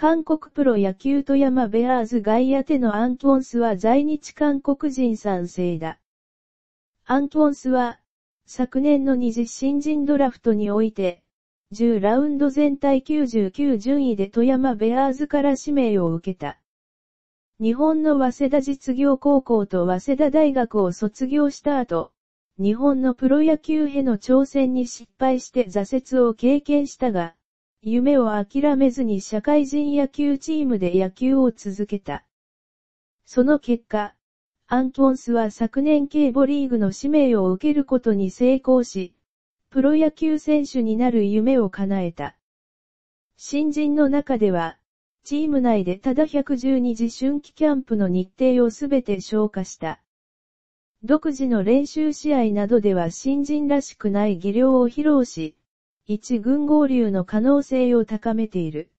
韓国プロ野球富山ベアーズ外野手のアントンスは在日韓国人賛成だ。アントンスは、昨年の二次新人ドラフトにおいて、10ラウンド全体99順位で富山ベアーズから指名を受けた。日本の早稲田実業高校と早稲田大学を卒業した後、日本のプロ野球への挑戦に失敗して挫折を経験したが、夢を諦めずに社会人野球チームで野球を続けた。その結果、アントンスは昨年警母リーグの使命を受けることに成功し、プロ野球選手になる夢を叶えた。新人の中では、チーム内でただ112次春季キャンプの日程をすべて消化した。独自の練習試合などでは新人らしくない技量を披露し、一軍合流の可能性を高めている。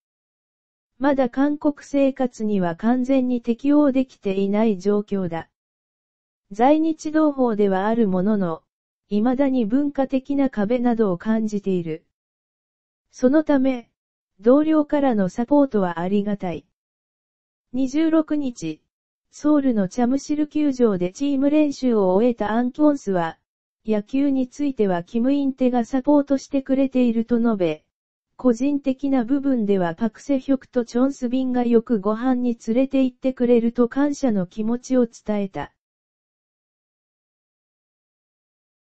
まだ韓国生活には完全に適応できていない状況だ。在日同胞ではあるものの、未だに文化的な壁などを感じている。そのため、同僚からのサポートはありがたい。26日、ソウルのチャムシル球場でチーム練習を終えたアンキョンスは、野球についてはキムインテがサポートしてくれていると述べ、個人的な部分ではパクセヒョクとチョンスビンがよくご飯に連れて行ってくれると感謝の気持ちを伝えた。